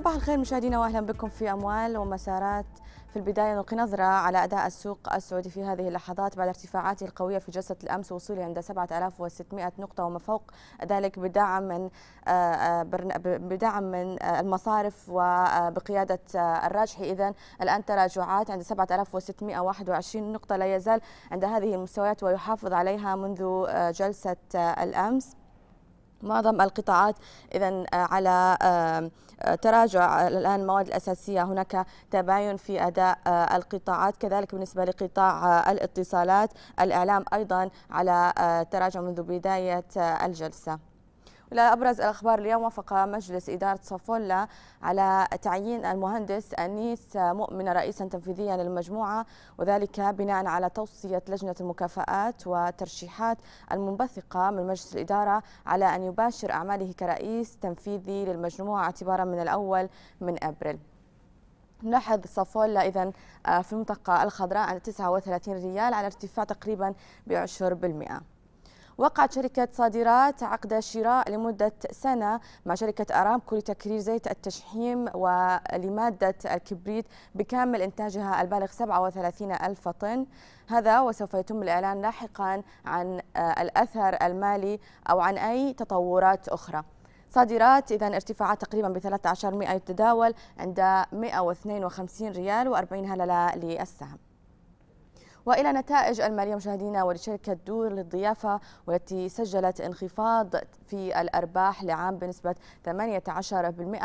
صباح الخير مشاهدينا واهلا بكم في اموال ومسارات في البدايه نلقي نظره على اداء السوق السعودي في هذه اللحظات بعد ارتفاعاته القويه في جلسه الامس وصوله عند 7600 نقطه وما فوق ذلك بدعم من آه، آه، بدعم من آه، المصارف وبقياده الراجحي اذا الان تراجعات عند 7621 نقطه لا يزال عند هذه المستويات ويحافظ عليها منذ جلسه الامس معظم القطاعات اذا آه، على آه، تراجع آه، الان المواد الاساسيه هناك تباين في اداء القطاعات كذلك بالنسبه لقطاع الاتصالات الاعلام ايضا على تراجع منذ بدايه الجلسه إلى أبرز الأخبار اليوم وافق مجلس إدارة صفولة على تعيين المهندس أنيس مؤمن رئيسا تنفيذيا للمجموعة وذلك بناء على توصية لجنة المكافآت وترشيحات المنبثقة من مجلس الإدارة على أن يباشر أعماله كرئيس تنفيذي للمجموعة اعتبارا من الأول من أبريل نلاحظ صافولا اذا آه، في المنطقه الخضراء 39 ريال على ارتفاع تقريبا ب 10% وقعت شركة صادرات عقد شراء لمدة سنة مع شركة أرامكو لتكرير زيت التشحيم ولمادة الكبريت بكامل إنتاجها البالغ 37 ألف طن هذا وسوف يتم الإعلان لاحقا عن آه، الأثر المالي أو عن أي تطورات أخرى صادرات إذا ارتفاعات تقريبا ب 13% يتداول عند 152 ريال و40 هللة للسهم والى نتائج الماليه مشاهدينا ولشركه دور للضيافه والتي سجلت انخفاض في الارباح لعام بنسبه 18%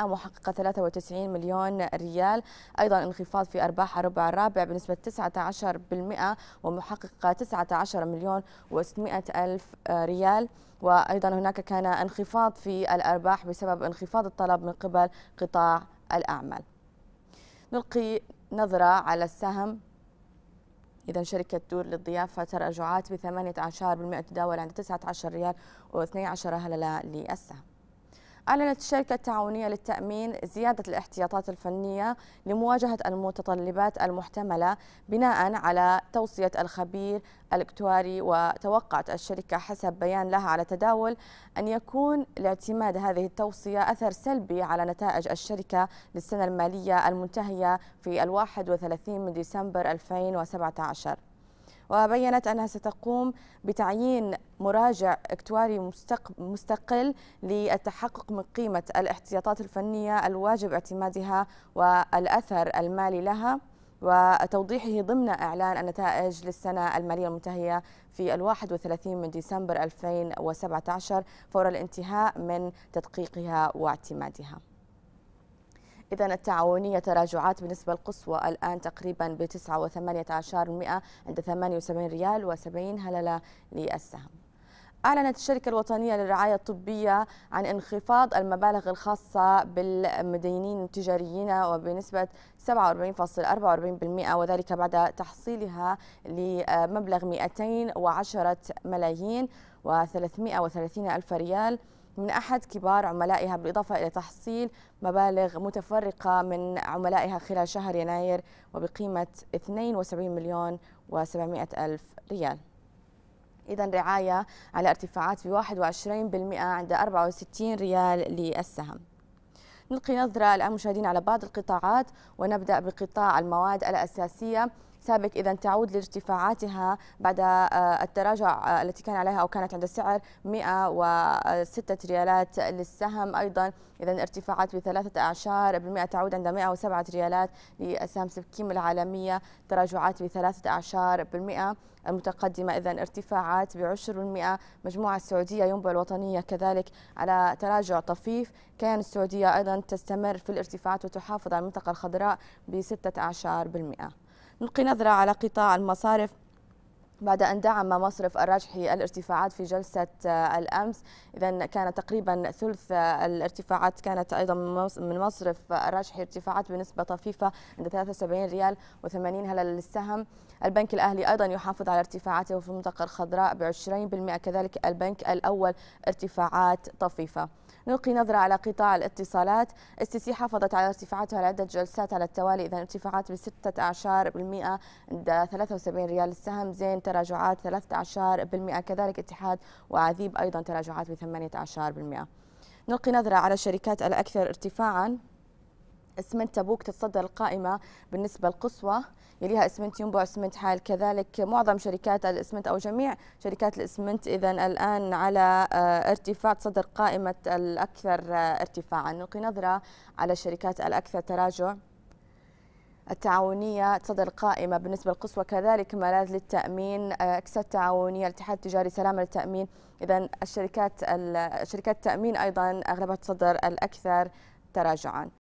محققه 93 مليون ريال ايضا انخفاض في ارباح الربع الرابع بنسبه 19% ومحققه 19 مليون و600 الف ريال وايضا هناك كان انخفاض في الارباح بسبب انخفاض الطلب من قبل قطاع الاعمال نلقي نظره على السهم إذا شركة دور للضيافة تراجعات ب 18% تداول عند 19 ريال و12 هللة للسهم أعلنت الشركة التعاونية للتأمين زيادة الاحتياطات الفنية لمواجهة المتطلبات المحتملة بناء على توصية الخبير الاكتواري وتوقعت الشركة حسب بيان لها على تداول أن يكون لاعتماد هذه التوصية أثر سلبي على نتائج الشركة للسنة المالية المنتهية في الواحد وثلاثين من ديسمبر 2017 وبينت أنها ستقوم بتعيين مراجع اكتواري مستقل للتحقق من قيمة الاحتياطات الفنية الواجب اعتمادها والأثر المالي لها وتوضيحه ضمن إعلان النتائج للسنة المالية المنتهية في الواحد وثلاثين من ديسمبر 2017 فور الانتهاء من تدقيقها واعتمادها إذا التعاونية تراجعات بالنسبة القصوى الآن تقريبا ب 9.18% عند 78 ريال و70 هللة للسهم أعلنت الشركة الوطنية للرعاية الطبية عن انخفاض المبالغ الخاصة بالمدينين التجاريين وبنسبة 47.44% وذلك بعد تحصيلها لمبلغ 210 ملايين و330 ألف ريال من أحد كبار عملائها بالإضافة إلى تحصيل مبالغ متفرقة من عملائها خلال شهر يناير وبقيمة 72 مليون و700 ألف ريال إذا رعاية على ارتفاعات ب 21% عند 64 ريال للسهم نلقي نظرة الآن مشاهدين على بعض القطاعات ونبدأ بقطاع المواد الأساسية سابق إذا تعود لارتفاعاتها بعد آه، التراجع آه، التي كان عليها أو كانت عند السعر 106 ريالات للسهم أيضا إذا ارتفاعات بثلاثة أعشار بالمئة تعود عند 107 ريالات لأسهم سبكيم العالمية تراجعات بثلاثة أعشار بالمئة المتقدمة إذا ارتفاعات بعشر بالمئة مجموعة السعودية ينبع الوطنية كذلك على تراجع طفيف كيان السعودية أيضا تستمر في الارتفاعات وتحافظ على المنطقة الخضراء بستة أعشار بالمئة نلقي نظرة على قطاع المصارف بعد أن دعم مصرف الراجحي الارتفاعات في جلسة آه، الأمس إذا كان تقريبا ثلث آه، الارتفاعات كانت أيضا من مصرف الراجحي ارتفاعات بنسبة طفيفة عند 73 ريال و80 هلل للسهم البنك الأهلي أيضا يحافظ على ارتفاعاته في المنطقة الخضراء ب 20% كذلك البنك الأول ارتفاعات طفيفة نلقي نظرة على قطاع الاتصالات سي حافظت على ارتفاعاتها لعدة جلسات على التوالي إذا ارتفاعات بستة أعشار بالمئة عند 73 ريال السهم زين تراجعات 13 بالمئة كذلك اتحاد وعذيب أيضا تراجعات بثمانية أعشار بالمئة نلقي نظرة على الشركات الأكثر ارتفاعا اسمنت تبوك تتصدر القائمة بالنسبة القصوى يليها اسمنت ينبع اسمنت حال كذلك معظم شركات الاسمنت او جميع شركات الاسمنت اذا الان على آه، ارتفاع صدر قائمه الاكثر آه، ارتفاعا نلقي نظره على الشركات الاكثر تراجع التعاونية تصدر قائمة بالنسبة للقصوى كذلك ملاذ للتأمين آه، أكسا التعاونية الاتحاد التجاري سلامة للتأمين إذا الشركات شركات التأمين أيضا أغلبها تصدر الأكثر تراجعا